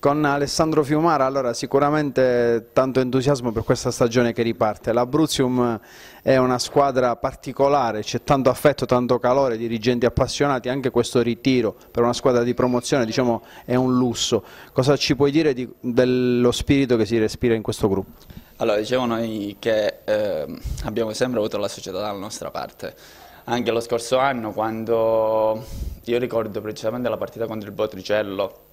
Con Alessandro Fiumara, allora, sicuramente tanto entusiasmo per questa stagione che riparte. L'Abruzium è una squadra particolare, c'è tanto affetto, tanto calore, dirigenti appassionati, anche questo ritiro per una squadra di promozione diciamo, è un lusso. Cosa ci puoi dire di, dello spirito che si respira in questo gruppo? Allora, dicevo noi che eh, abbiamo sempre avuto la società dalla nostra parte. Anche lo scorso anno, quando io ricordo precisamente la partita contro il Botricello,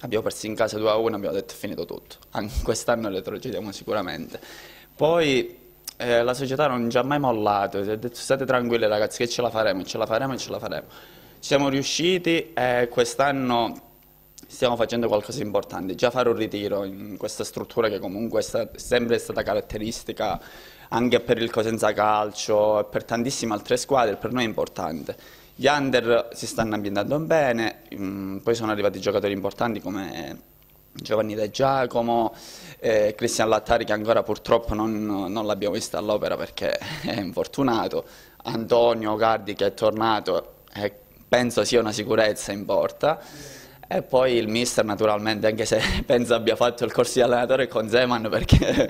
Abbiamo perso in casa 2 a 1, abbiamo detto finito tutto. Anche quest'anno retrocediamo sicuramente. Poi eh, la società non ci ha mai mollato, ha detto state tranquilli ragazzi che ce la faremo, ce la faremo, e ce la faremo. Ci siamo riusciti e quest'anno stiamo facendo qualcosa di importante, già fare un ritiro in questa struttura che comunque è stata, sempre è stata caratteristica anche per il Cosenza Calcio e per tantissime altre squadre, per noi è importante. Gli under si stanno ambientando bene, mm, poi sono arrivati giocatori importanti come Giovanni De Giacomo, eh, Cristian Lattari che ancora purtroppo non, non l'abbiamo vista all'opera perché è infortunato, Antonio Gardi che è tornato e eh, penso sia una sicurezza in porta. E poi il mister naturalmente, anche se penso abbia fatto il corso di allenatore con Zeman, perché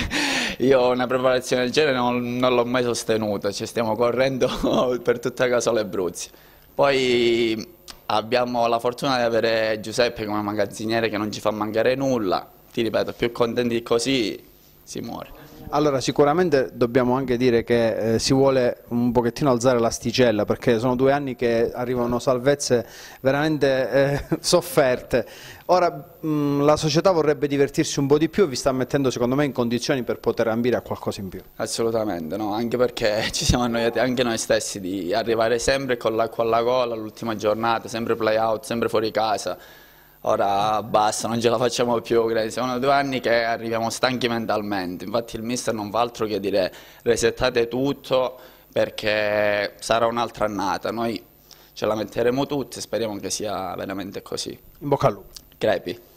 io una preparazione del genere non, non l'ho mai sostenuta, ci stiamo correndo per tutta casa e Bruzzi. Poi abbiamo la fortuna di avere Giuseppe come magazziniere che non ci fa mancare nulla, ti ripeto, più contenti di così si muore. Allora sicuramente dobbiamo anche dire che eh, si vuole un pochettino alzare l'asticella perché sono due anni che arrivano salvezze veramente eh, sofferte. Ora mh, mm, la società vorrebbe divertirsi un po' di più e vi sta mettendo secondo me in condizioni per poter ambire a qualcosa in più. Assolutamente, no? anche perché ci siamo annoiati anche noi stessi di arrivare sempre con l'acqua alla gola all'ultima giornata, sempre play out, sempre fuori casa ora basta, non ce la facciamo più, credo. sono due anni che arriviamo stanchi mentalmente, infatti il mister non fa altro che dire resettate tutto perché sarà un'altra annata, noi ce la metteremo tutti e speriamo che sia veramente così. In bocca al lupo. Crepi.